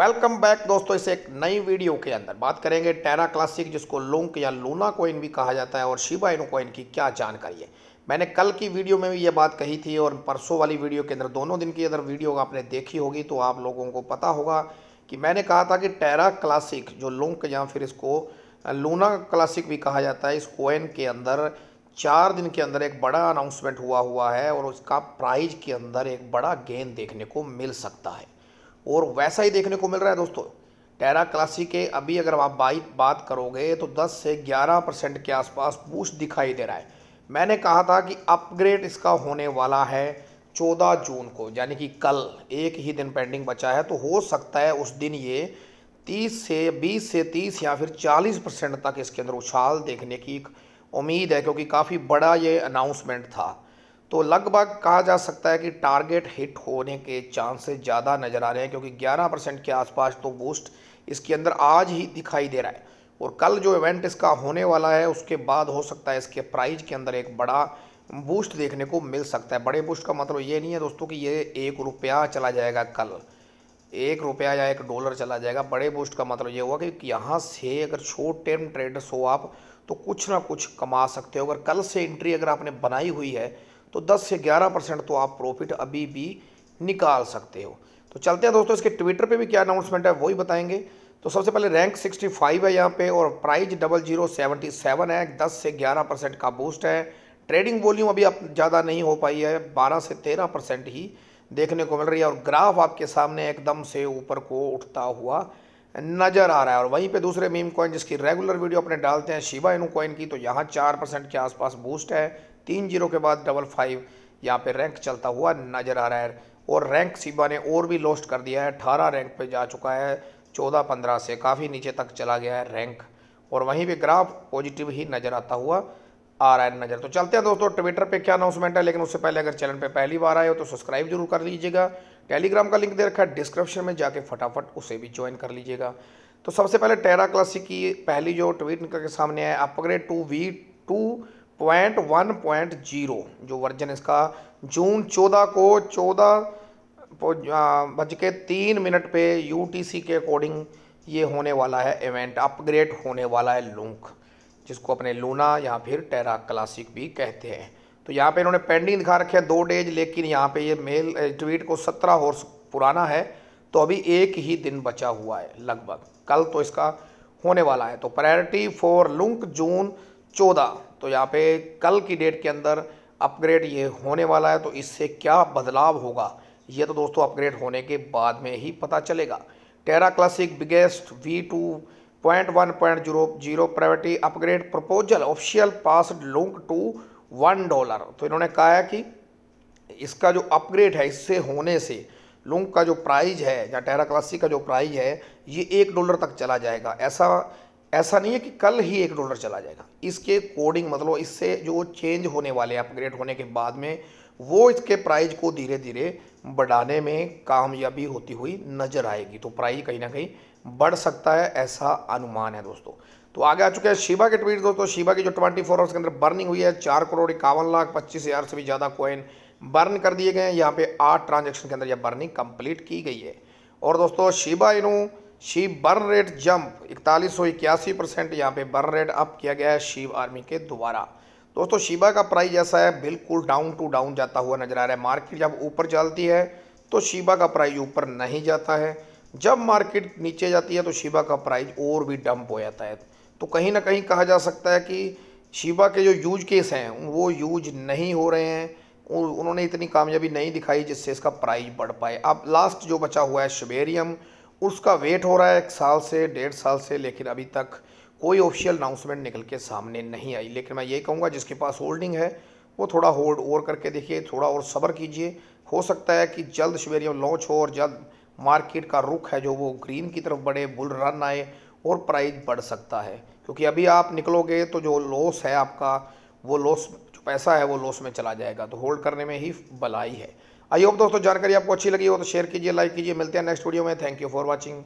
welcome back दोस्तों इसे एक नई वीडियो के अंदर बात करेंगे टेरा क्लासिक जिसको लोंक या लूना कोइन भी कहा जाता है और शिबा इनो कोइन की क्या जानकारी है मैंने कल की वीडियो में भी ये बात कही थी और परसों वाली वीडियो के अंदर दोनों दिन की अगर वीडियो आपने देखी होगी तो आप लोगों को पता होगा कि मैंने कहा था कि टेरा क्लासिक जो लोंक या फिर इसको लूना क्लासिक भी कहा जाता है इस कोइन के अंदर चार दिन के अंदर एक बड़ा अनाउंसमेंट हुआ हुआ है और उसका प्राइज के अंदर एक बड़ा गेंद देखने को मिल सकता है और वैसा ही देखने को मिल रहा है दोस्तों टेरा क्लासी के अभी अगर आप बाई बात करोगे तो 10 से 11 परसेंट के आसपास बूस्ट दिखाई दे रहा है मैंने कहा था कि अपग्रेड इसका होने वाला है 14 जून को यानी कि कल एक ही दिन पेंडिंग बचा है तो हो सकता है उस दिन ये 30 से 20 से 30 या फिर 40 परसेंट तक इसके अंदर उछाल देखने की उम्मीद है क्योंकि काफ़ी बड़ा ये अनाउंसमेंट था तो लगभग कहा जा सकता है कि टारगेट हिट होने के चांसेस ज़्यादा नज़र आ रहे हैं क्योंकि 11 परसेंट के आसपास तो बूस्ट इसके अंदर आज ही दिखाई दे रहा है और कल जो इवेंट इसका होने वाला है उसके बाद हो सकता है इसके प्राइज के अंदर एक बड़ा बूस्ट देखने को मिल सकता है बड़े बूस्ट का मतलब ये नहीं है दोस्तों कि ये एक रुपया चला जाएगा कल एक रुपया या एक डॉलर चला जाएगा बड़े बूस्ट का मतलब ये हुआ कि यहाँ से अगर शॉर्ट टर्म ट्रेडर्स हो आप तो कुछ ना कुछ कमा सकते हो अगर कल से एंट्री अगर आपने बनाई हुई है तो 10 से 11 परसेंट तो आप प्रॉफिट अभी भी निकाल सकते हो तो चलते हैं दोस्तों इसके ट्विटर पे भी क्या अनाउंसमेंट है वही बताएंगे तो सबसे पहले रैंक 65 है यहाँ पे और price double zero seventy seven है 10 से 11 परसेंट का बूस्ट है ट्रेडिंग वॉल्यूम अभी आप ज़्यादा नहीं हो पाई है 12 से 13 परसेंट ही देखने को मिल रही है और ग्राफ आपके सामने एकदम से ऊपर को उठता हुआ नज़र आ रहा है और वहीं पे दूसरे मीम कॉइन जिसकी रेगुलर वीडियो अपने डालते हैं शिवा इनू कॉइन की तो यहाँ चार परसेंट के आसपास बूस्ट है तीन जीरो के बाद डबल फाइव यहाँ पे रैंक चलता हुआ नजर आ रहा है और रैंक सीबा ने और भी लॉस्ट कर दिया है अठारह रैंक पे जा चुका है चौदह पंद्रह से काफ़ी नीचे तक चला गया है रैंक और वहीं भी ग्राफ पॉजिटिव ही नज़र आता हुआ आ रहा है नज़र तो चलते हैं दोस्तों ट्विटर पे क्या अनाउंसमेंट है लेकिन उससे पहले अगर चैनल पे पहली बार आए हो तो सब्सक्राइब जरूर कर लीजिएगा टेलीग्राम का लिंक दे रखा है डिस्क्रिप्शन में जाके फटाफट उसे भी ज्वाइन कर लीजिएगा तो सबसे पहले टेरा क्लासिक की पहली जो ट्वीट निकल के सामने है upgrade to V two point one point zero जो वर्जन इसका जून चौदह को चौदह बज के तीन मिनट पे यू के अकॉर्डिंग ये होने वाला है इवेंट अपग्रेड होने वाला है लूंक जिसको अपने लूना या फिर टेरा क्लासिक भी कहते हैं तो यहाँ पे इन्होंने पेंडिंग दिखा रखे हैं दो डेज लेकिन यहाँ पे ये मेल ट्वीट को सत्रह हॉर्स पुराना है तो अभी एक ही दिन बचा हुआ है लगभग कल तो इसका होने वाला है तो प्रायोरिटी फॉर लुंक जून चौदह तो यहाँ पे कल की डेट के अंदर अपग्रेड ये होने वाला है तो इससे क्या बदलाव होगा ये तो दोस्तों अपग्रेड होने के बाद में ही पता चलेगा Terra Classic biggest V two point one point zero zero प्राइवेटी upgrade proposal official pass LUNC to one dollar तो इन्होंने कहा है कि इसका जो अपग्रेड है इससे होने से लुंक का जो प्राइज है या टेरा क्लासिक का जो प्राइज है ये एक डॉलर तक चला जाएगा ऐसा ऐसा नहीं है कि कल ही एक डॉलर चला जाएगा इसके कोडिंग मतलब इससे जो चेंज होने वाले अपग्रेड होने के बाद में वो इसके प्राइस को धीरे धीरे बढ़ाने में कामयाबी होती हुई नज़र आएगी तो प्राइस कहीं ना कहीं बढ़ सकता है ऐसा अनुमान है दोस्तों तो आगे आ चुके हैं शिबा के ट्वीट दोस्तों शिबा की जो ट्वेंटी फोर आवर्स के अंदर बर्निंग हुई है चार करोड़ इक्यावन लाख पच्चीस हज़ार से भी ज़्यादा कॉइन बर्न कर दिए गए हैं यहाँ पे आठ ट्रांजेक्शन के अंदर यह बर्निंग कंप्लीट की गई है और दोस्तों शिबा इनू शी बर रेट जंप इकतालीस सौ इक्यासी परसेंट यहाँ पे बर रेट अप किया गया है शिव आर्मी के द्वारा दोस्तों शिबा का प्राइस जैसा है बिल्कुल डाउन टू डाउन जाता हुआ नजर आ रहा है मार्केट जब ऊपर चलती है तो शिबा का प्राइस ऊपर नहीं जाता है जब मार्केट नीचे जाती है तो शिबा का प्राइस और भी डंप हो जाता है तो कहीं ना कहीं कहा जा सकता है कि शिबा के जो यूज केस हैं वो यूज नहीं हो रहे हैं उन्होंने इतनी कामयाबी नहीं दिखाई जिससे इसका प्राइस बढ़ पाए अब लास्ट जो बचा हुआ है शबेरियम उसका वेट हो रहा है एक साल से डेढ़ साल से लेकिन अभी तक कोई ऑफिशियल अनाउंसमेंट निकल के सामने नहीं आई लेकिन मैं ये कहूँगा जिसके पास होल्डिंग है वो थोड़ा होल्ड ओवर करके देखिए थोड़ा और सब्र कीजिए हो सकता है कि जल्द शिवेरियम लॉन्च हो और जल्द मार्केट का रुख है जो वो ग्रीन की तरफ बढ़े बुल रन आए और प्राइस बढ़ सकता है क्योंकि अभी आप निकलोगे तो जो लॉस है आपका वो लॉस जो पैसा है वो लॉस में चला जाएगा तो होल्ड करने में ही भलाई है आई होप दोस्तों जानकारी आपको अच्छी लगी हो तो शेयर कीजिए लाइक कीजिए मिलते हैं नेक्स्ट वीडियो में थैंक यू फॉर वॉचिंग